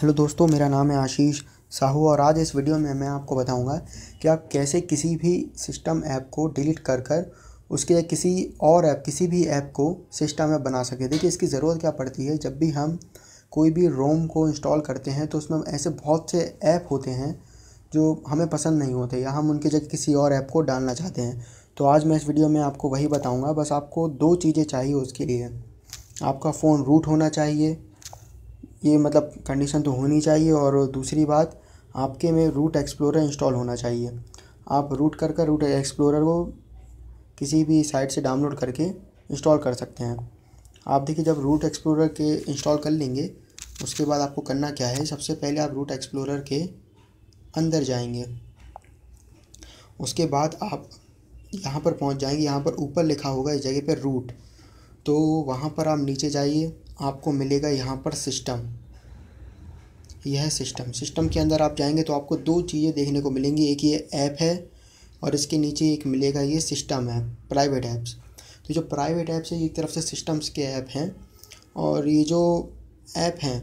hello दोस्तों मेरा नाम है आशीष साहू और आज इस वीडियो में मैं आपको बताऊंगा कि आप कैसे किसी भी सिस्टम ऐप को डिलीट कर कर उसके किसी और ऐप किसी भी ऐप को सिस्टम ऐप बना सके देखिए इसकी ज़रूरत क्या पड़ती है जब भी हम कोई भी रोम को इंस्टॉल करते हैं तो उसमें ऐसे बहुत से ऐप होते हैं जो हमें पसंद नहीं होते या हम उनके जगह किसी और ऐप को डालना चाहते हैं तो आज मैं इस वीडियो में आपको वही बताऊँगा बस आपको दो चीज़ें चाहिए उसके लिए आपका फ़ोन रूट होना चाहिए ये मतलब कंडीशन तो होनी चाहिए और दूसरी बात आपके में रूट एक्सप्लोरर इंस्टॉल होना चाहिए आप रूट कर कर रूट एक्सप्लोरर को किसी भी साइट से डाउनलोड करके इंस्टॉल कर सकते हैं आप देखिए जब रूट एक्सप्लोरर के इंस्टॉल कर लेंगे उसके बाद आपको करना क्या है सबसे पहले आप रूट एक्सप्लोरर के अंदर जाएंगे उसके बाद आप यहाँ पर पहुँच जाएंगे यहाँ पर ऊपर लिखा होगा इस जगह पर रूट तो वहाँ पर आप नीचे जाइए आपको मिलेगा यहाँ पर सिस्टम यह है सिस्टम सिस्टम के अंदर आप जाएंगे तो आपको दो चीज़ें देखने को मिलेंगी एक ये ऐप है और इसके नीचे एक मिलेगा ये सिस्टम ऐप प्राइवेट ऐप्स तो जो प्राइवेट ऐप्स है एक तरफ से सिस्टम्स के ऐप हैं और ये जो ऐप हैं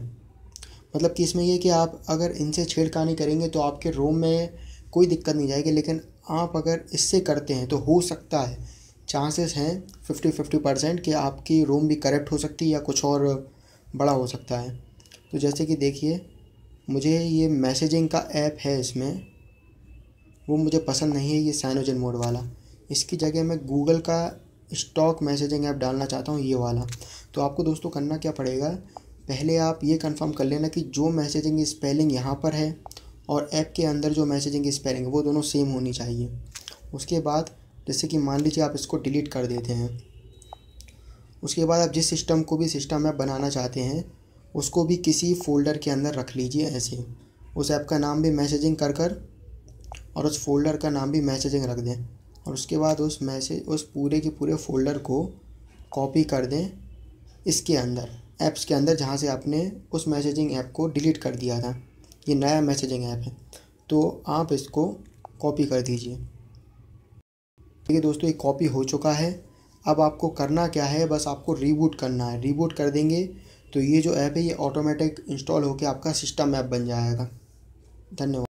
मतलब कि इसमें यह कि आप अगर इनसे छेड़खानी करेंगे तो आपके रोम में कोई दिक्कत नहीं जाएगी लेकिन आप अगर इससे करते हैं तो हो सकता है चांसेस हैं फिफ्टी फिफ्टी परसेंट कि आपकी रूम भी करेक्ट हो सकती है या कुछ और बड़ा हो सकता है तो जैसे कि देखिए मुझे ये मैसेजिंग का ऐप है इसमें वो मुझे पसंद नहीं है ये साइनोजन मोड वाला इसकी जगह मैं गूगल का स्टॉक मैसेजिंग ऐप डालना चाहता हूँ ये वाला तो आपको दोस्तों करना क्या पड़ेगा पहले आप ये कंफर्म कर लेना कि जो मैसेजिंग स्पेलिंग यहाँ पर है और ऐप के अंदर जो मैसेजिंग स्पेलिंग है वो दोनों सेम होनी चाहिए उसके बाद जैसे कि मान लीजिए आप इसको डिलीट कर देते हैं उसके बाद आप जिस सिस्टम को भी सिस्टम ऐप बनाना चाहते हैं उसको भी किसी फ़ोल्डर के अंदर रख लीजिए ऐसे उस ऐप का नाम भी मैसेजिंग कर कर और उस फोल्डर का नाम भी मैसेजिंग रख दें और उसके बाद उस मैसेज उस पूरे के पूरे फोल्डर को कॉपी कर दें इसके अंदर ऐप्स के अंदर जहाँ से आपने उस मैसेजिंग ऐप को डिलीट कर दिया था ये नया मैसेजिंग ऐप है तो आप इसको कॉपी कर दीजिए देखिए दोस्तों एक कॉपी हो चुका है अब आपको करना क्या है बस आपको रीबूट करना है रीबूट कर देंगे तो ये जो ऐप है ये ऑटोमेटिक इंस्टॉल होकर आपका सिस्टम ऐप बन जाएगा धन्यवाद